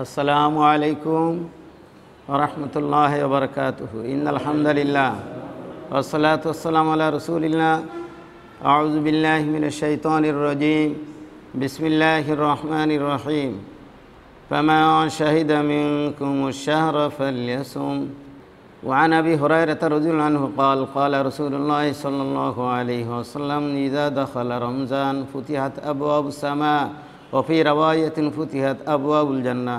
السلام عليكم ورحمة الله وبركاته إن الحمد لله والصلاة والسلام على رسول الله أعوذ بالله من الشيطان الرجيم بسم الله الرحمن الرحيم فما شهد منكم الشهر فليصم وعن ابي هريره رضي الله عنه قال قال رسول الله صلى الله عليه وسلم اذا دخل رمضان فتحت ابواب السماء وفي رواية فتحت أبواب الجنة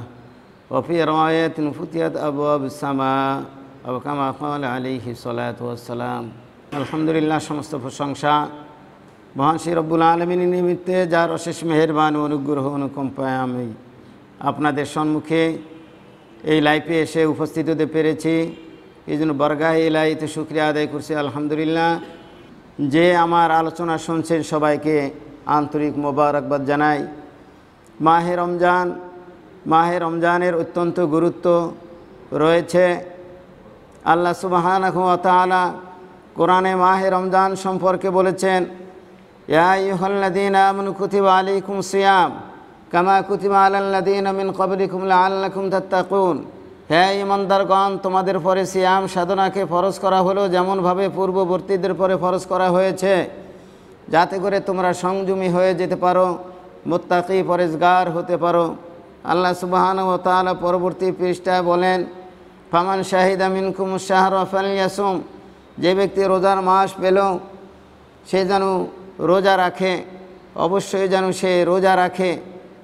وفي رواية فتحت أبواب السماء أو كما قال عليه الصلاة والسلام الحمد لله সমস্ত প্রশংসা মহান রব্বুল আলমিনী নিমিত্তে যার অশেষ মেহেরবান অনুগ্রহ অনুকম্পায় আমি আপনাদের সম্মুখে এই লাইফে এসে উপস্থিত হতে পেরেছি এই জন্য বর্গা বরগাহ লাইতে শুক্রিয়া আদায় করছি আলহামদুলিল্লাহ যে আমার আলোচনা শুনছেন সবাইকে আন্তরিক মোবারকবাদ জানায় মাহে রমজান মাহে রমজানের অত্যন্ত গুরুত্ব রয়েছে আল্লাহ সুবাহান তালা কোরআনে মাহে রমজান সম্পর্কে বলেছেন কামা আমিন হ্যাঁ ইমানদারগণ তোমাদের পরে সিয়াম সাধনাকে ফরজ করা হলো যেমনভাবে পূর্ববর্তীদের পরে ফরজ করা হয়েছে যাতে করে তোমরা সংযমী হয়ে যেতে পারো মোত্তাকি পরেজগার হতে পারো আল্লাহ সুবাহান ও তালা পরবর্তী পৃষ্ঠায় বলেন ফামান শাহিদ আমিন শাহ শাহর ইয়াসুম যে ব্যক্তি রোজার মাস পেল সে যেন রোজা রাখে অবশ্যই যেন সে রোজা রাখে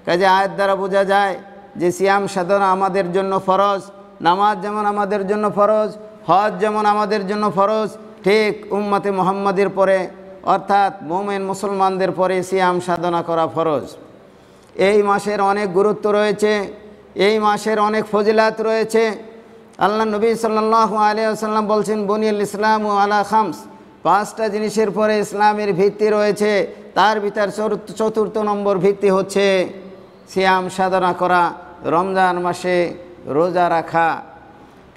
কাজে আয়ের দ্বারা বোঝা যায় যে সিয়াম সাধনা আমাদের জন্য ফরজ নামাজ যেমন আমাদের জন্য ফরজ হজ যেমন আমাদের জন্য ফরজ ঠিক উম্মাতে মোহাম্মদের পরে অর্থাৎ মোমেন মুসলমানদের পরে সিয়াম সাধনা করা ফরজ এই মাসের অনেক গুরুত্ব রয়েছে এই মাসের অনেক ফজিলাত রয়েছে আল্লাহ নবী সাল্লাহ আলিয়াল্লাম বলছেন বনিয়াল ইসলাম ও আলা খামস পাঁচটা জিনিসের পরে ইসলামের ভিত্তি রয়েছে তার ভিতর চতুর্থ নম্বর ভিত্তি হচ্ছে সিয়াম সাধনা করা রমজান মাসে রোজা রাখা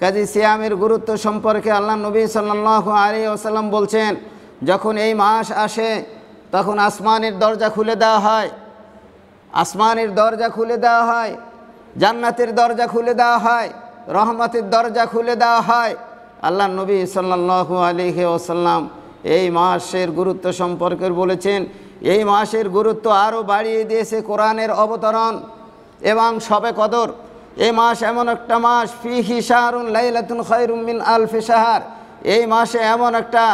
কাজী সিয়ামের গুরুত্ব সম্পর্কে আল্লাহ নবী সাল্লাহ আলী আসাল্লাম বলছেন যখন এই মাস আসে তখন আসমানের দরজা খুলে দেওয়া হয় আসমানের দরজা খুলে দেওয়া হয় জান্নাতের দরজা খুলে দেওয়া হয় রহমতের দরজা খুলে দেওয়া হয় আল্লাহ নবী সাল্লু আলিহে ওসাল্লাম এই মাসের গুরুত্ব সম্পর্কে বলেছেন এই মাসের গুরুত্ব আরও বাড়িয়ে দিয়েছে কোরআনের অবতরণ এবং সবে কদর এই মাস এমন একটা মাস ফি হিসাহারুন লাইলাতুন খায়রুমিন আলফে সাহার এই মাসে এমন একটা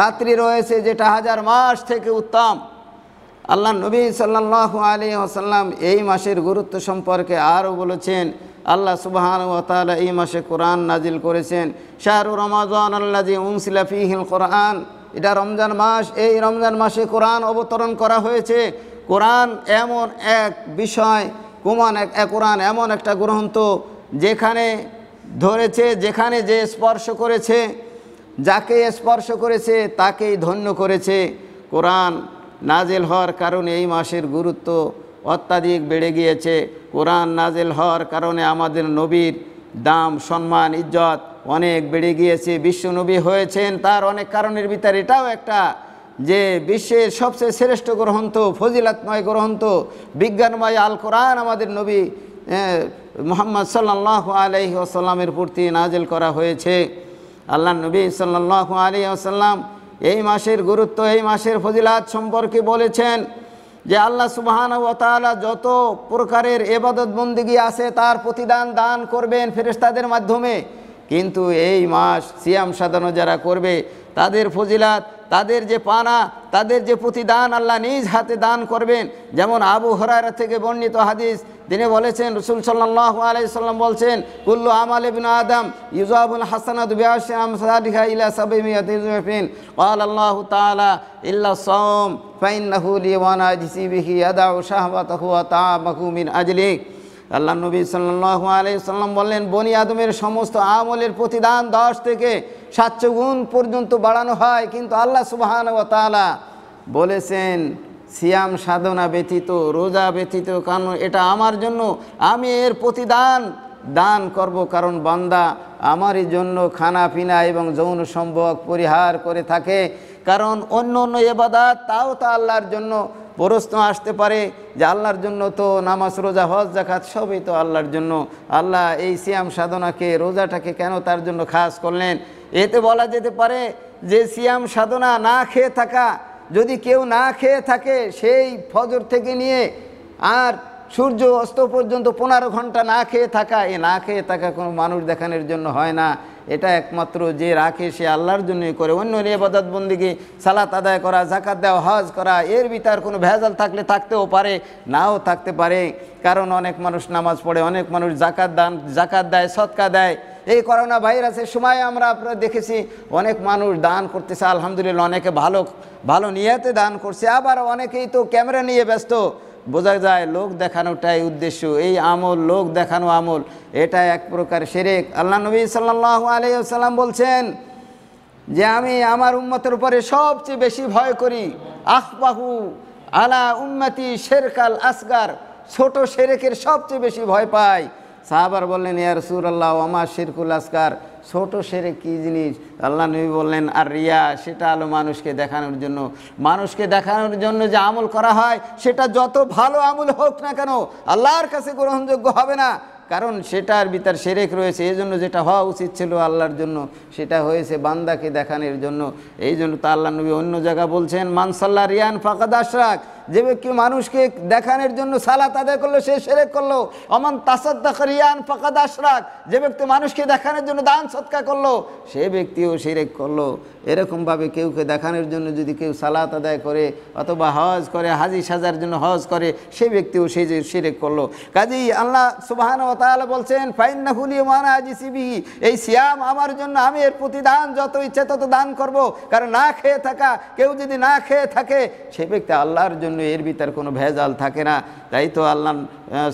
রাত্রি রয়েছে যেটা হাজার মাস থেকে উত্তম আল্লাহ নবী সাল্লাহ আলী আসাল্লাম এই মাসের গুরুত্ব সম্পর্কে আরও বলেছেন আল্লাহ সুবাহান ও তালা এই মাসে কোরআন নাজিল করেছেন শাহরু আল্লাহ জি উমসিলাফিহিল কোরআন এটা রমজান মাস এই রমজান মাসে কোরআন অবতরণ করা হয়েছে কোরআন এমন এক বিষয় কুমান এক কোরআন এমন একটা গ্রন্থ যেখানে ধরেছে যেখানে যে স্পর্শ করেছে যাকে স্পর্শ করেছে তাকেই ধন্য করেছে কোরআন নাজেল হওয়ার কারণে এই মাসের গুরুত্ব অত্যাধিক বেড়ে গিয়েছে কোরআন নাজেল হওয়ার কারণে আমাদের নবীর দাম সম্মান ইজ্জত অনেক বেড়ে গিয়েছে বিশ্বনবী হয়েছেন তার অনেক কারণের ভিতরে এটাও একটা যে বিশ্বের সবচেয়ে শ্রেষ্ঠ গ্রন্থ ফজিলাতময় গ্রন্থ বিজ্ঞানময় আল কোরআন আমাদের নবী মোহাম্মদ সাল্লাহ আলহি আসাল্লামের প্রতি নাজেল করা হয়েছে আল্লাহ নবী সাল্লাহ আলী আসাল্লাম এই মাসের গুরুত্ব এই মাসের ফজিলাত সম্পর্কে বলেছেন যে আল্লাহ সুবাহান ও তালা যত প্রকারের এবাদত বন্দিগি আছে তার প্রতিদান দান করবেন ফেরেস্তাদের মাধ্যমে কিন্তু এই মাস সিয়াম সাধনা যারা করবে তাদের ফজিলাত তাদের যে পানা তাদের যে প্রতিদান আল্লাহ নিজ হাতে দান করবেন যেমন আবু হরারা থেকে বর্ণিত হাদিস তিনি বলেছেন রসুল সাল্লাহ আলাইসাল্লাম বলছেন কুল্লু আমাল ইবিন আদম ইউজাবুল হাসানাদ বিয়াশাম আল্লাহ নবী সাল্লাহ আলাইসাল্লাম বললেন বনি আদমের সমস্ত আমলের প্রতিদান দশ থেকে সাতশো গুণ পর্যন্ত বাড়ানো হয় কিন্তু আল্লাহ সুবাহ বলেছেন সিয়াম সাধনা ব্যতীত রোজা ব্যতীত কারণ এটা আমার জন্য আমি এর প্রতিদান দান করব কারণ বান্দা আমারই জন্য খানা পিনা এবং যৌন সম্ভব পরিহার করে থাকে কারণ অন্য অন্য এবাদাত তাও তা আল্লাহর জন্য প্রশ্ন আসতে পারে যে আল্লাহর জন্য তো নামাজ রোজা হজ জাকাত সবই তো আল্লাহর জন্য আল্লাহ এই সিয়াম সাধনাকে রোজাটাকে কেন তার জন্য খাস করলেন এতে বলা যেতে পারে যে সিয়াম সাধনা না খেয়ে থাকা যদি কেউ না খেয়ে থাকে সেই ফজর থেকে নিয়ে আর সূর্য অস্ত পর্যন্ত পনেরো ঘন্টা না খেয়ে থাকা এ না খেয়ে থাকা কোনো মানুষ দেখানোর জন্য হয় না এটা একমাত্র যে রাখে সে আল্লাহর জন্যই করে অন্য নিয়াবাদত বন্দিকে সালাত আদায় করা জাকাত দেওয়া হজ করা এর ভিতর কোনো ভেজাল থাকলে থাকতেও পারে নাও থাকতে পারে কারণ অনেক মানুষ নামাজ পড়ে অনেক মানুষ জাকাত দান জাকাত দেয় সৎকা দেয় এই করোনা ভাইরাসের সময় আমরা আপনারা দেখেছি অনেক মানুষ দান করতেছে আলহামদুলিল্লাহ অনেকে ভালো ভালো নিয়েতে দান করছে আবার অনেকেই তো ক্যামেরা নিয়ে ব্যস্ত বোঝা যায় লোক দেখানোটাই উদ্দেশ্য এই আমল লোক দেখানো আমল এটা এক প্রকার সেরেক আল্লাহ নবী সাল্লাহ আলিয়াল্লাম বলছেন যে আমি আমার উম্মতের উপরে সবচেয়ে বেশি ভয় করি আহবাহু আলা উম্মতি শেরকাল আসগার ছোট সেরেকের সবচেয়ে বেশি ভয় পায় সাহাবার বললেন সুর আল্লাহ অমা শিরকুল আসকার ছোটো সেরে কী জিনিস আল্লাহ নবী বললেন আর রিয়া সেটা আলো মানুষকে দেখানোর জন্য মানুষকে দেখানোর জন্য যে আমল করা হয় সেটা যত ভালো আমল হোক না কেন আল্লাহর কাছে গ্রহণযোগ্য হবে না কারণ সেটার ভিতর সেরেক রয়েছে এই জন্য যেটা হওয়া উচিত ছিল আল্লাহর জন্য সেটা হয়েছে বান্দাকে দেখানোর জন্য এই জন্য তা আল্লাহ নবী অন্য জায়গা বলছেন মানসাল্লাহ রিয়ান ফাঁকা দাসরাক যে ব্যক্তি মানুষকে দেখানোর জন্য সালাত আদায় করলো সে সেরে করলো অমান তাসাদ্দাক রিয়ান দাস রাখ যে ব্যক্তি মানুষকে দেখানোর জন্য দান সৎকা করলো সে ব্যক্তিও সেরেক করলো এরকমভাবে কেউকে দেখানোর জন্য যদি কেউ সালাত আদায় করে অথবা হজ করে হাজি সাজার জন্য হজ করে সে ব্যক্তিও সে যে সেরেক করলো কাজেই আল্লাহ সুবাহান ও তাহলে বলছেন হুলি মানা আজি সিবিহি এই সিয়াম আমার জন্য আমি এর প্রতিদান যত ইচ্ছে তত দান করব কারণ না খেয়ে থাকা কেউ যদি না খেয়ে থাকে সে ব্যক্তি আল্লাহর জন্য জন্য এর ভিতর কোনো ভেজাল থাকে না তাই তো আল্লাহ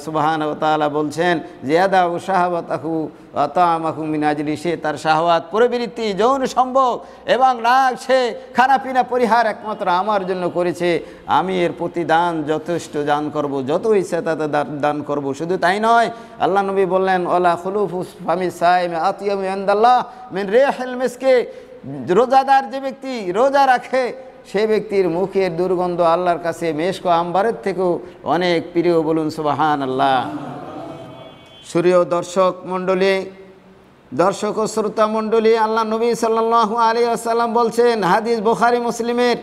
সুবাহান ও তালা বলছেন জিয়াদা ও শাহাবতাহু আমাকু মিনাজলি সে তার শাহওয়াত প্রবৃত্তি যৌন সম্ভব এবং রাগ সে খানাপিনা পরিহার একমাত্র আমার জন্য করেছে আমি এর প্রতিদান যথেষ্ট দান করব যত ইচ্ছা তাতে দান করব শুধু তাই নয় আল্লাহ নবী বললেন ওলা খুলুফুস ফামি সাইম আতিয়াম মিন রেহেল মিসকে রোজাদার যে ব্যক্তি রোজা রাখে সে ব্যক্তির মুখের দুর্গন্ধ আল্লাহর কাছে মেশক আম্বারের থেকেও অনেক প্রিয় বলুন সুবাহান আল্লাহ সূর্য দর্শক মণ্ডলী দর্শক ও শ্রোতা মণ্ডলী আল্লাহ নবী সাল্লাহ আলী আসাল্লাম বলছেন হাদিস বোখারি মুসলিমের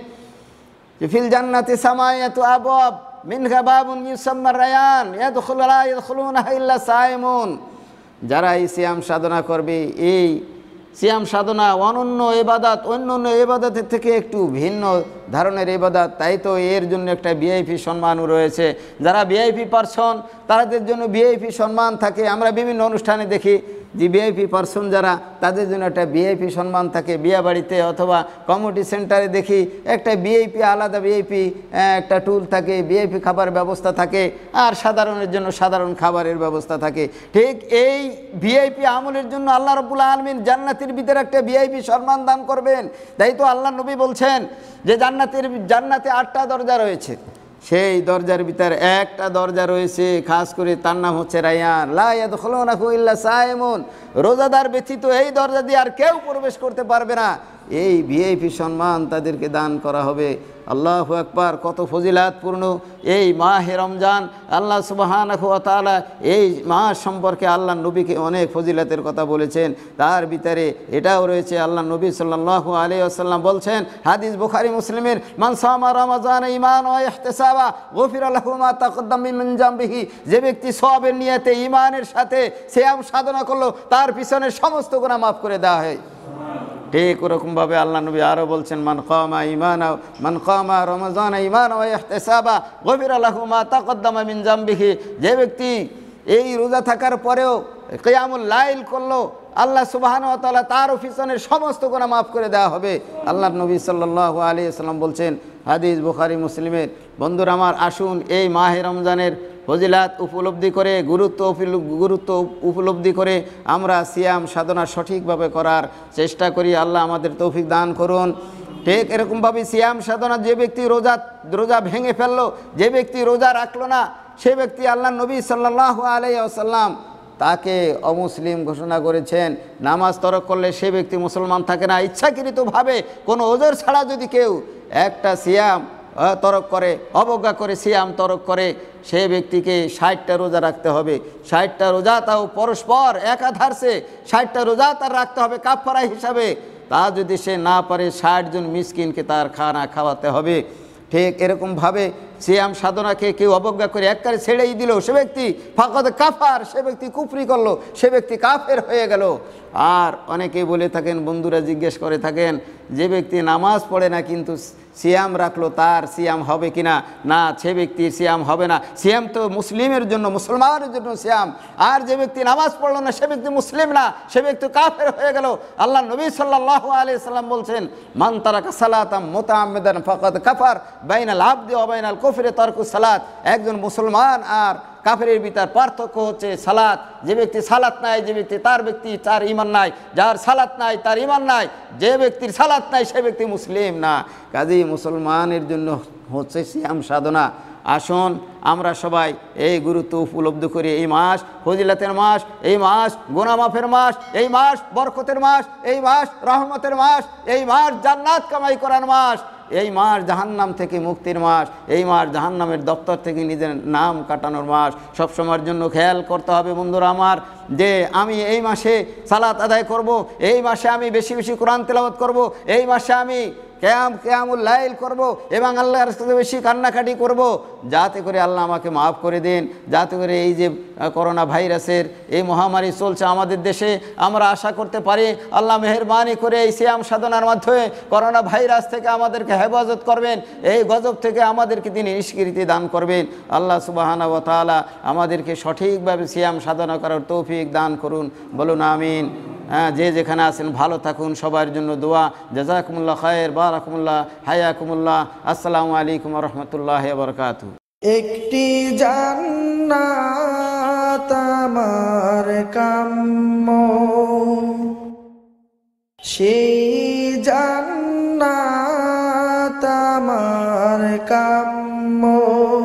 ফিল জান্নাতি সামায়াত আবব মিনহা বাবুন ইউসাম্মার রায়ান ইয়াদখুলুনা ইল্লা সাইমুন যারা ইসিয়াম সাধনা করবে এই সিয়াম সাধনা অনন্য এবাদাত অন্য অন্য এবাদাতের থেকে একটু ভিন্ন ধরনের এবাদাত তাই তো এর জন্য একটা ভিআইপি সম্মানও রয়েছে যারা ভিআইপি পার্সন তাদের জন্য ভিআইপি সম্মান থাকে আমরা বিভিন্ন অনুষ্ঠানে দেখি যে ভিআইপি পার্সন যারা তাদের জন্য একটা ভিআইপি সম্মান থাকে বিয়া বাড়িতে অথবা কমিউনিটি সেন্টারে দেখি একটা ভিআইপি আলাদা ভিআইপি একটা টুল থাকে ভিআইপি খাবার ব্যবস্থা থাকে আর সাধারণের জন্য সাধারণ খাবারের ব্যবস্থা থাকে ঠিক এই ভিআইপি আমলের জন্য আল্লাহ রবুল আলমিন জান্নাতির ভিতরে একটা ভিআইপি সম্মান দান করবেন তাই তো আল্লাহ নবী বলছেন যে জান্নাতের জান্নাতে আটটা দরজা রয়েছে সেই দরজার ভিতরে একটা দরজা রয়েছে খাস করে তার নাম হচ্ছে রায়ান লাইয়া সাইমুন রোজাদার ব্যথিত এই দরজা দিয়ে আর কেউ প্রবেশ করতে পারবে না এই ভিআইপি সম্মান তাদেরকে দান করা হবে আল্লাহ একবার কত ফজিলাতপূর্ণ এই মাহে রমজান আল্লাহ সুবাহান তালা এই মা সম্পর্কে আল্লাহ নবীকে অনেক ফজিলাতের কথা বলেছেন তার ভিতরে এটাও রয়েছে আল্লাহ নবী সাল্লাহ আলী আসাল্লাম বলছেন হাদিস বুখারি মুসলিমের মানসামা রমজান ইমান ওয়াহতেসাবা গফির আল্লাহমা যে ব্যক্তি সবের নিয়েতে ইমানের সাথে শ্যাম সাধনা করলো তার পিছনে সমস্ত গোনা মাফ করে দেওয়া হয় ঠিক ওরকমভাবে আল্লাহ নবী আরও বলছেন মান কামা ইমান মান কামা রমজান ইমান এসাবা গভীর আল্লাহ মা তাকদ্দামা মিন জাম্বিহি যে ব্যক্তি এই রোজা থাকার পরেও কেয়ামুল লাইল করলো আল্লাহ তালা তার অফিসনের সমস্ত গোনা মাফ করে দেওয়া হবে আল্লাহ নবী সাল্লু আলী আসসালাম বলছেন হাদিস বুখারি মুসলিমের বন্ধুরা আমার আসুন এই মাহে রমজানের ফজিলাত উপলব্ধি করে গুরুত্ব গুরুত্ব উপলব্ধি করে আমরা সিয়াম সাধনা সঠিকভাবে করার চেষ্টা করি আল্লাহ আমাদের তৌফিক দান করুন ঠিক এরকমভাবে সিয়াম সাধনা যে ব্যক্তি রোজা রোজা ভেঙে ফেললো যে ব্যক্তি রোজা রাখলো না সে ব্যক্তি আল্লাহ নবী সাল্লাহ আসাল্লাম তাকে অমুসলিম ঘোষণা করেছেন নামাজ তরক করলে সে ব্যক্তি মুসলমান থাকে না ইচ্ছাকৃতভাবে কোনো ওজোর ছাড়া যদি কেউ একটা সিয়াম তরক করে অবজ্ঞা করে সিয়াম তরক করে সে ব্যক্তিকে ষাটটা রোজা রাখতে হবে ষাটটা রোজা তাও পরস্পর একাধারসে ষাটটা রোজা তার রাখতে হবে কাপড়া হিসাবে তা যদি সে না পারে ষাটজন মিসকিনকে তার খানা খাওয়াতে হবে ঠিক এরকমভাবে সিয়াম সাধনাকে কেউ অবজ্ঞা করে এককারে ছেড়েই দিল সে ব্যক্তি ফাঁকতে কাফার সে ব্যক্তি কুফরি করলো সে ব্যক্তি কাফের হয়ে গেল আর অনেকেই বলে থাকেন বন্ধুরা জিজ্ঞেস করে থাকেন যে ব্যক্তি নামাজ পড়ে না কিন্তু সিয়াম রাখলো তার সিয়াম হবে কি না না সে ব্যক্তির সিয়াম হবে না সিয়াম তো মুসলিমের জন্য মুসলমানের জন্য সিয়াম আর যে ব্যক্তি নামাজ পড়লো না সে ব্যক্তি মুসলিম না সে ব্যক্তি কাফের হয়ে গেল আল্লাহ নবী সাল্লাহ আলি সাল্লাম বলছেন মান তারাকা সালাতাম মোতামেদান ফকত কাফার বাইনাল আবদি অবাইনাল কফিরে তর্কু সালাত একজন মুসলমান আর কাফেরের ভিতর পার্থক্য হচ্ছে সালাত যে ব্যক্তি সালাত নাই যে ব্যক্তি তার ব্যক্তি তার ইমান নাই যার সালাত নাই তার ইমান নাই যে ব্যক্তির সালাত নাই সে ব্যক্তি মুসলিম না কাজী মুসলমানের জন্য হচ্ছে সিয়াম সাধনা আসুন আমরা সবাই এই গুরুত্ব উপলব্ধ করি এই মাস ফজিলাতের মাস এই মাস গোনামাফের মাস এই মাস বরকতের মাস এই মাস রহমতের মাস এই মাস জান্নাত কামাই করার মাস এই মাস জাহান্নাম থেকে মুক্তির মাস এই মাস জাহান্নামের দপ্তর থেকে নিজের নাম কাটানোর মাস সবসময়ের জন্য খেয়াল করতে হবে বন্ধুরা আমার যে আমি এই মাসে সালাত আদায় করব এই মাসে আমি বেশি বেশি কোরআন তেলাবত করব এই মাসে আমি ক্যাম ক্যামুল লাইল করব এবং আল্লাহর সাথে বেশি কান্নাকাটি করব যাতে করে আল্লাহ আমাকে মাফ করে দিন যাতে করে এই যে করোনা ভাইরাসের এই মহামারী চলছে আমাদের দেশে আমরা আশা করতে পারি আল্লাহ মেহরবানি করে এই শ্যাম সাধনার মাধ্যমে করোনা ভাইরাস থেকে আমাদেরকে হেফাজত করবেন এই গজব থেকে আমাদেরকে তিনি নিষ্কৃতি দান করবেন আল্লাহ সুবাহানা তালা আমাদেরকে সঠিকভাবে শ্যাম সাধনা করার তৌফিক দান করুন বলুন আমিন হ্যাঁ, যে যেখানে আছেন ভালো থাকুন সবার জন্য দোয়া জাজাকুমুল্লাহ খায়ের বারাকুমুল্লাহ হায়াকুমুল্লাহ আসসালামু আলাইকুম রহমতুল্লাহ বরকাত একটি জান্নাত আমার কাম্য সেই জান্নাত আমার কাম্য